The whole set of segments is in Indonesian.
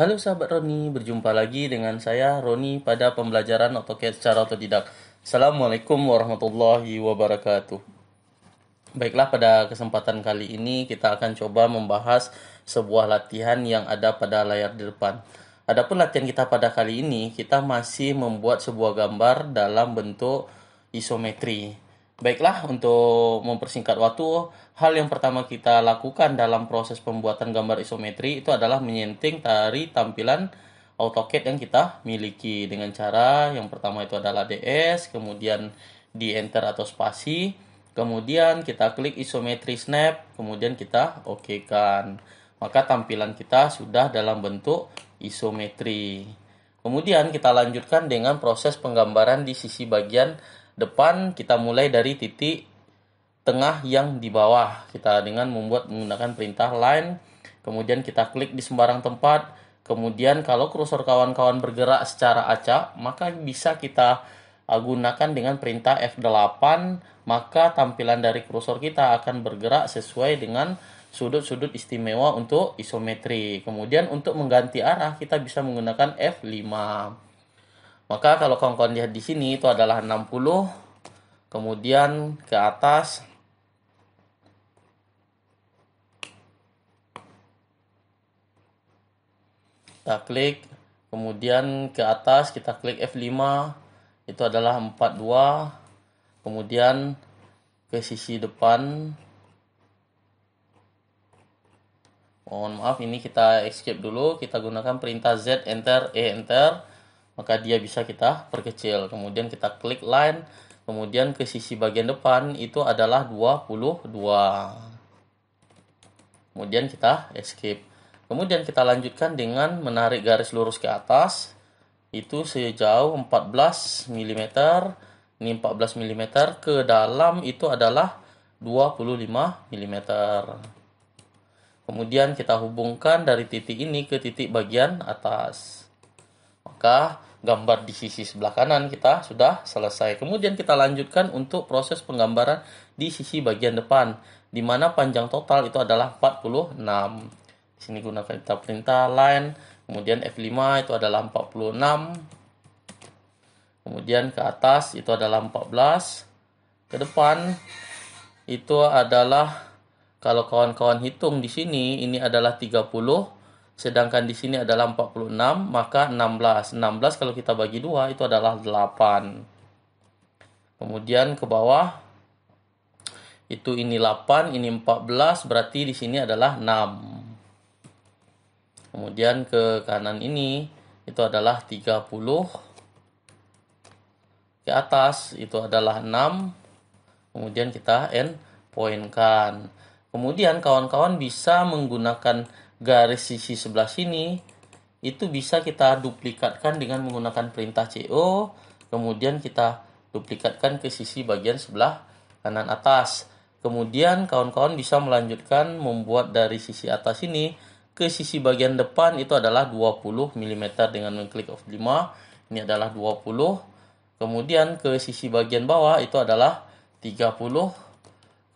Halo sahabat Roni, berjumpa lagi dengan saya Roni pada pembelajaran AutoCAD secara otodidak. Assalamualaikum warahmatullahi wabarakatuh. Baiklah pada kesempatan kali ini kita akan coba membahas sebuah latihan yang ada pada layar di depan. Adapun latihan kita pada kali ini, kita masih membuat sebuah gambar dalam bentuk isometri. Baiklah, untuk mempersingkat waktu, hal yang pertama kita lakukan dalam proses pembuatan gambar isometri itu adalah menyenting dari tampilan AutoCAD yang kita miliki dengan cara yang pertama itu adalah DS, kemudian di enter atau spasi, kemudian kita klik isometri snap, kemudian kita oke kan. Maka tampilan kita sudah dalam bentuk isometri. Kemudian kita lanjutkan dengan proses penggambaran di sisi bagian depan kita mulai dari titik tengah yang di bawah kita dengan membuat menggunakan perintah line kemudian kita klik di sembarang tempat kemudian kalau kursor kawan-kawan bergerak secara acak maka bisa kita uh, gunakan dengan perintah F8 maka tampilan dari kursor kita akan bergerak sesuai dengan sudut-sudut istimewa untuk isometri kemudian untuk mengganti arah kita bisa menggunakan F5 maka kalau kawan-kawan lihat di sini itu adalah 60 kemudian ke atas kita klik kemudian ke atas kita klik F5 itu adalah 42 kemudian ke sisi depan mohon maaf ini kita escape dulu kita gunakan perintah Z enter E enter maka dia bisa kita perkecil kemudian kita klik line kemudian ke sisi bagian depan itu adalah 22 kemudian kita escape kemudian kita lanjutkan dengan menarik garis lurus ke atas itu sejauh 14 mm ini 14 mm ke dalam itu adalah 25 mm kemudian kita hubungkan dari titik ini ke titik bagian atas maka gambar di sisi sebelah kanan kita sudah selesai. Kemudian kita lanjutkan untuk proses penggambaran di sisi bagian depan di mana panjang total itu adalah 46. Di sini gunakan kita perintah line, kemudian F5 itu adalah 46. Kemudian ke atas itu adalah 14. Ke depan itu adalah kalau kawan-kawan hitung di sini ini adalah 30 sedangkan di sini adalah 46 maka 16 16 kalau kita bagi dua itu adalah 8 kemudian ke bawah itu ini 8 ini 14 berarti di sini adalah 6 kemudian ke kanan ini itu adalah 30 ke atas itu adalah 6 kemudian kita end kan kemudian kawan-kawan bisa menggunakan garis sisi sebelah sini itu bisa kita duplikatkan dengan menggunakan perintah CO kemudian kita duplikatkan ke sisi bagian sebelah kanan atas kemudian kawan-kawan bisa melanjutkan membuat dari sisi atas ini ke sisi bagian depan itu adalah 20 mm dengan mengklik of 5 ini adalah 20 kemudian ke sisi bagian bawah itu adalah 30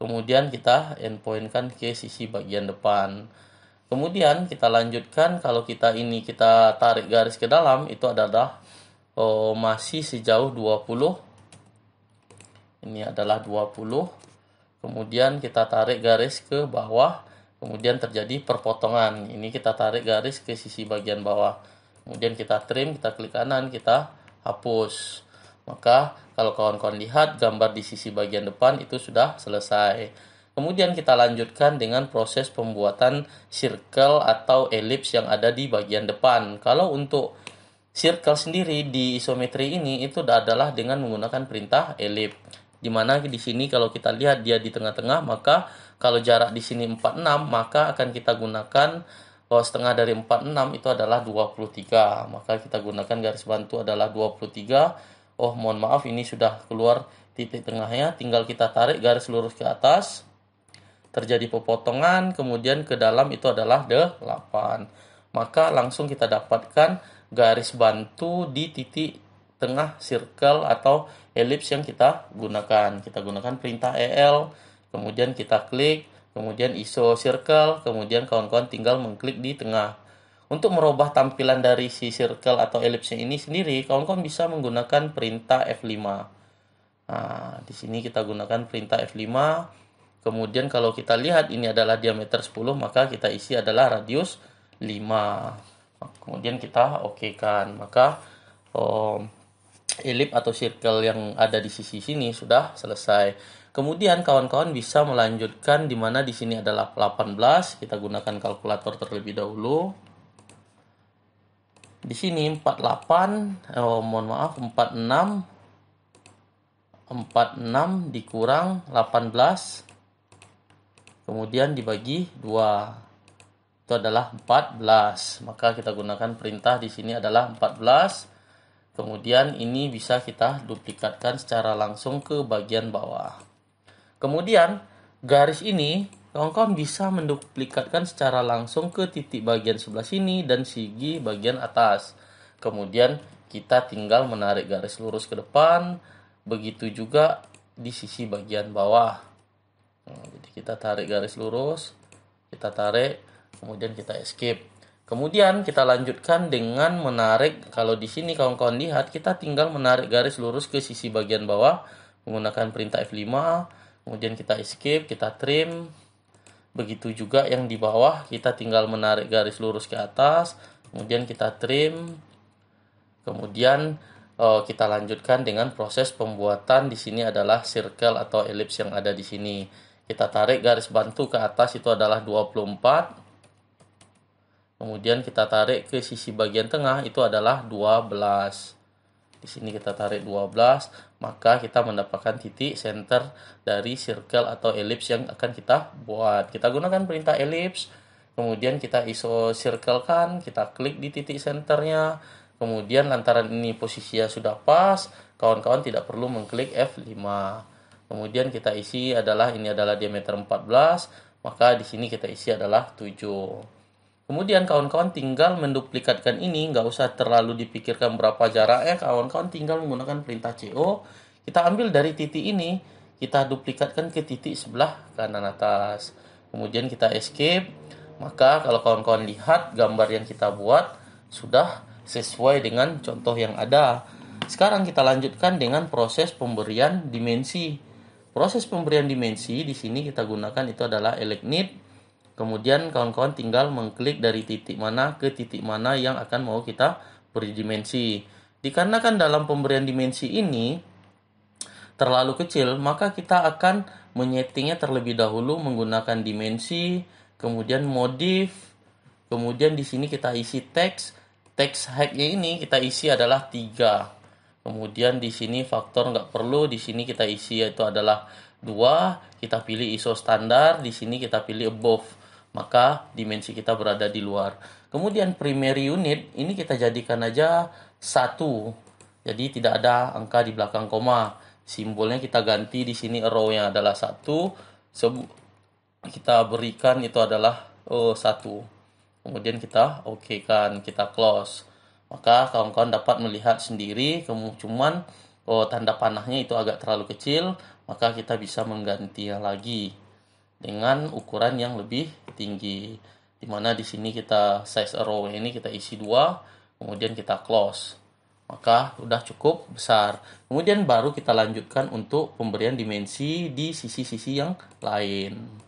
kemudian kita endpointkan ke sisi bagian depan Kemudian kita lanjutkan kalau kita ini kita tarik garis ke dalam itu adalah oh, masih sejauh 20. Ini adalah 20. Kemudian kita tarik garis ke bawah, kemudian terjadi perpotongan. Ini kita tarik garis ke sisi bagian bawah. Kemudian kita trim, kita klik kanan, kita hapus. Maka kalau kawan-kawan lihat gambar di sisi bagian depan itu sudah selesai. Kemudian kita lanjutkan dengan proses pembuatan circle atau ellipse yang ada di bagian depan. Kalau untuk circle sendiri di isometri ini itu adalah dengan menggunakan perintah Di mana di sini kalau kita lihat dia di tengah-tengah maka kalau jarak di sini 46 maka akan kita gunakan bahwa oh, setengah dari 46 itu adalah 23. Maka kita gunakan garis bantu adalah 23. Oh mohon maaf ini sudah keluar titik tengahnya tinggal kita tarik garis lurus ke atas terjadi pepotongan, kemudian ke dalam itu adalah delapan Maka langsung kita dapatkan garis bantu di titik tengah circle atau ellipse yang kita gunakan. Kita gunakan perintah EL, kemudian kita klik, kemudian ISO circle, kemudian kawan-kawan tinggal mengklik di tengah. Untuk merubah tampilan dari si circle atau ellipse ini sendiri, kawan-kawan bisa menggunakan perintah F5. Nah, di sini kita gunakan perintah F5 Kemudian kalau kita lihat ini adalah diameter 10, maka kita isi adalah radius 5. Kemudian kita oke kan. Maka oh, elip atau circle yang ada di sisi sini sudah selesai. Kemudian kawan-kawan bisa melanjutkan di mana di sini adalah 18, kita gunakan kalkulator terlebih dahulu. Di sini 48, oh, mohon maaf 46 46 dikurang 18 kemudian dibagi dua itu adalah 14 maka kita gunakan perintah di sini adalah 14 kemudian ini bisa kita duplikatkan secara langsung ke bagian bawah kemudian garis ini kawan-kawan bisa menduplikatkan secara langsung ke titik bagian sebelah sini dan segi bagian atas kemudian kita tinggal menarik garis lurus ke depan begitu juga di sisi bagian bawah Nah, jadi kita tarik garis lurus, kita tarik, kemudian kita escape. Kemudian kita lanjutkan dengan menarik. Kalau di sini kawan-kawan lihat, kita tinggal menarik garis lurus ke sisi bagian bawah menggunakan perintah F5. Kemudian kita escape, kita trim. Begitu juga yang di bawah, kita tinggal menarik garis lurus ke atas. Kemudian kita trim. Kemudian oh, kita lanjutkan dengan proses pembuatan. Di sini adalah circle atau ellipse yang ada di sini. Kita tarik garis bantu ke atas itu adalah 24. Kemudian kita tarik ke sisi bagian tengah itu adalah 12. Di sini kita tarik 12, maka kita mendapatkan titik center dari circle atau ellipse yang akan kita buat. Kita gunakan perintah ellipse kemudian kita iso circle kan, kita klik di titik centernya. Kemudian lantaran ini posisinya sudah pas, kawan-kawan tidak perlu mengklik F5 kemudian kita isi adalah ini adalah diameter 14 maka di sini kita isi adalah 7 kemudian kawan-kawan tinggal menduplikatkan ini nggak usah terlalu dipikirkan berapa jaraknya eh, kawan-kawan tinggal menggunakan perintah CO kita ambil dari titik ini kita duplikatkan ke titik sebelah kanan atas kemudian kita escape maka kalau kawan-kawan lihat gambar yang kita buat sudah sesuai dengan contoh yang ada sekarang kita lanjutkan dengan proses pemberian dimensi Proses pemberian dimensi di sini kita gunakan itu adalah eleknit. Kemudian kawan-kawan tinggal mengklik dari titik mana ke titik mana yang akan mau kita beri dimensi. Dikarenakan dalam pemberian dimensi ini terlalu kecil, maka kita akan menyetingnya terlebih dahulu menggunakan dimensi, kemudian modif, kemudian di sini kita isi teks. Teks hacknya ini kita isi adalah 3. Kemudian di sini faktor nggak perlu, di sini kita isi yaitu adalah dua kita pilih ISO standar, di sini kita pilih above, maka dimensi kita berada di luar. Kemudian primary unit, ini kita jadikan aja satu jadi tidak ada angka di belakang koma. Simbolnya kita ganti di sini row yang adalah 1, kita berikan itu adalah oh, 1. Kemudian kita oke okay kan, kita close maka kawan-kawan dapat melihat sendiri cuman oh tanda panahnya itu agak terlalu kecil maka kita bisa mengganti lagi dengan ukuran yang lebih tinggi dimana di sini kita size row ini kita isi dua kemudian kita close maka sudah cukup besar kemudian baru kita lanjutkan untuk pemberian dimensi di sisi-sisi yang lain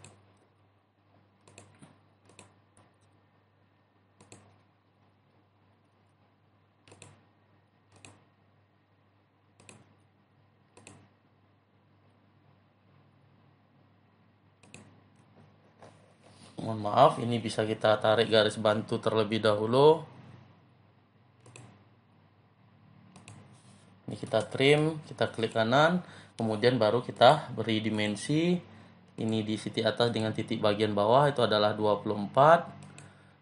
mohon maaf ini bisa kita tarik garis bantu terlebih dahulu ini kita trim kita klik kanan kemudian baru kita beri dimensi ini di titik atas dengan titik bagian bawah itu adalah 24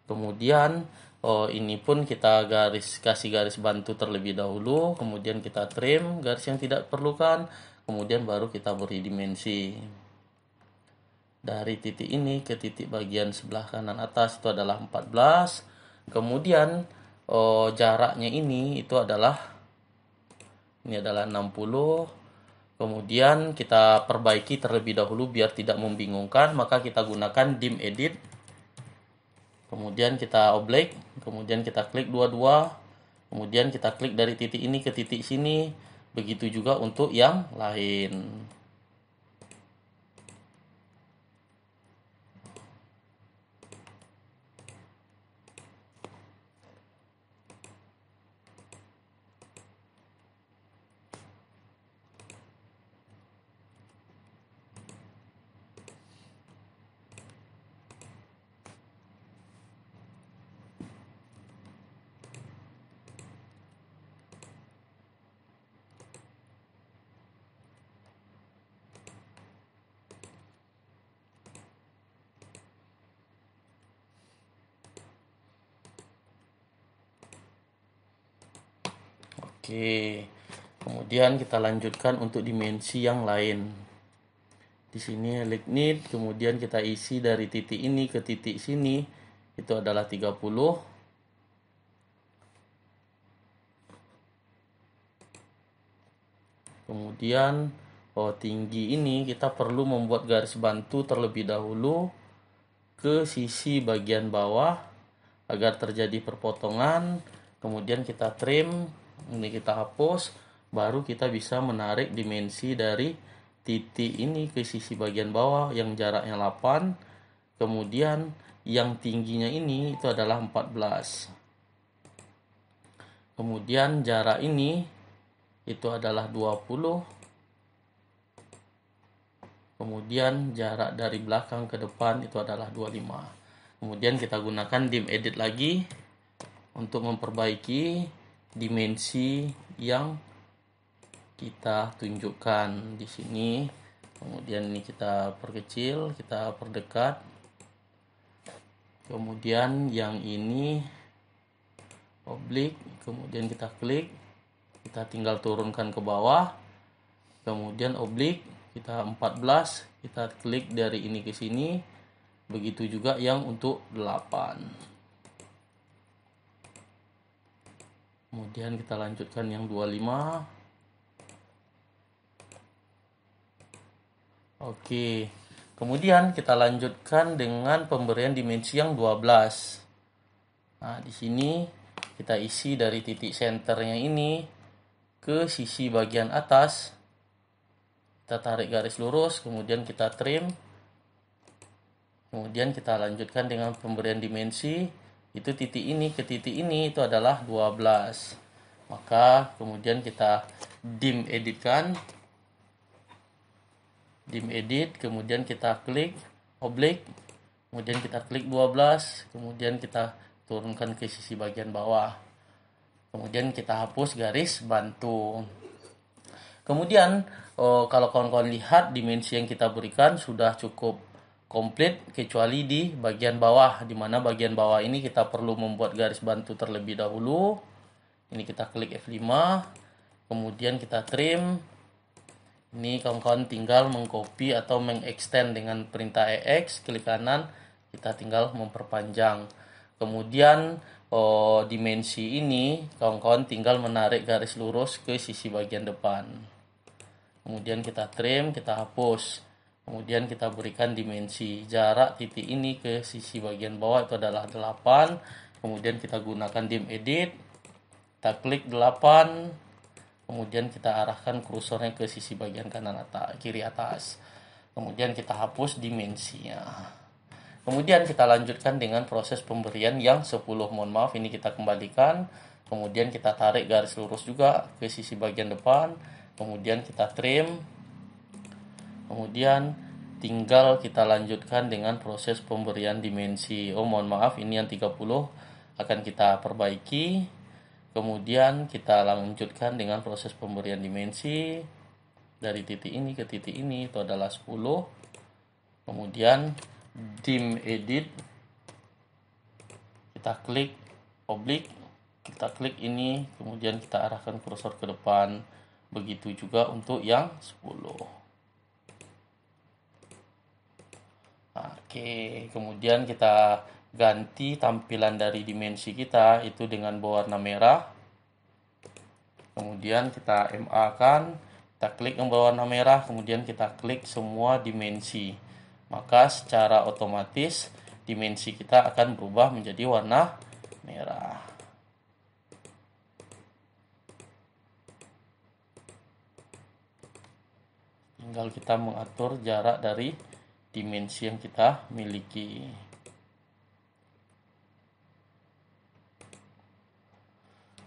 kemudian oh, ini pun kita garis kasih garis bantu terlebih dahulu kemudian kita trim garis yang tidak perlukan kemudian baru kita beri dimensi dari titik ini ke titik bagian sebelah kanan atas itu adalah 14 kemudian oh, jaraknya ini itu adalah ini adalah 60 kemudian kita perbaiki terlebih dahulu biar tidak membingungkan maka kita gunakan dim edit kemudian kita oblique, kemudian kita klik dua-dua kemudian kita klik dari titik ini ke titik sini begitu juga untuk yang lain Oke. Kemudian kita lanjutkan untuk dimensi yang lain. Di sini lignit, kemudian kita isi dari titik ini ke titik sini itu adalah 30. Kemudian oh, tinggi ini kita perlu membuat garis bantu terlebih dahulu ke sisi bagian bawah agar terjadi perpotongan. Kemudian kita trim ini kita hapus baru kita bisa menarik dimensi dari titik ini ke sisi bagian bawah yang jaraknya 8 kemudian yang tingginya ini itu adalah 14 kemudian jarak ini itu adalah 20 kemudian jarak dari belakang ke depan itu adalah 25 kemudian kita gunakan dim edit lagi untuk memperbaiki dimensi yang kita tunjukkan di sini kemudian ini kita perkecil kita perdekat kemudian yang ini oblik kemudian kita klik kita tinggal turunkan ke bawah kemudian oblik kita 14 kita klik dari ini ke sini begitu juga yang untuk 8 kemudian kita lanjutkan yang 25 oke kemudian kita lanjutkan dengan pemberian dimensi yang 12 nah di sini kita isi dari titik senternya ini ke sisi bagian atas kita tarik garis lurus kemudian kita trim kemudian kita lanjutkan dengan pemberian dimensi itu titik ini ke titik ini itu adalah 12 maka kemudian kita dim editkan dim edit kemudian kita klik oblik kemudian kita klik 12 kemudian kita turunkan ke sisi bagian bawah kemudian kita hapus garis bantu kemudian eh, kalau kawan-kawan lihat dimensi yang kita berikan sudah cukup komplit kecuali di bagian bawah di mana bagian bawah ini kita perlu membuat garis bantu terlebih dahulu ini kita klik F5 kemudian kita trim ini kawan-kawan tinggal mengcopy atau mengextend dengan perintah EX klik kanan kita tinggal memperpanjang kemudian oh, dimensi ini kawan-kawan tinggal menarik garis lurus ke sisi bagian depan kemudian kita trim kita hapus Kemudian kita berikan dimensi jarak titik ini ke sisi bagian bawah itu adalah 8. Kemudian kita gunakan dim edit. Kita klik 8. Kemudian kita arahkan kursornya ke sisi bagian kanan atas, kiri atas. Kemudian kita hapus dimensinya. Kemudian kita lanjutkan dengan proses pemberian yang 10. Mohon maaf ini kita kembalikan. Kemudian kita tarik garis lurus juga ke sisi bagian depan. Kemudian kita trim kemudian tinggal kita lanjutkan dengan proses pemberian dimensi oh mohon maaf ini yang 30 akan kita perbaiki kemudian kita lanjutkan dengan proses pemberian dimensi dari titik ini ke titik ini itu adalah 10 kemudian dim edit kita klik oblik kita klik ini kemudian kita arahkan kursor ke depan begitu juga untuk yang 10 Nah, oke, kemudian kita ganti tampilan dari dimensi kita itu dengan berwarna merah. Kemudian kita MA kan, kita klik yang berwarna merah, kemudian kita klik semua dimensi. Maka secara otomatis dimensi kita akan berubah menjadi warna merah. Tinggal kita mengatur jarak dari dimensi yang kita miliki.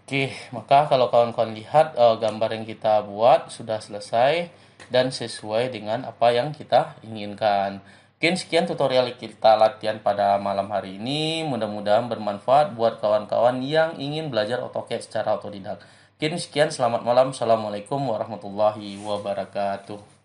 Oke, maka kalau kawan-kawan lihat uh, gambar yang kita buat sudah selesai dan sesuai dengan apa yang kita inginkan. Mungkin sekian tutorial kita latihan pada malam hari ini. Mudah-mudahan bermanfaat buat kawan-kawan yang ingin belajar AutoCAD secara otodidak. Mungkin sekian, selamat malam. Assalamualaikum warahmatullahi wabarakatuh.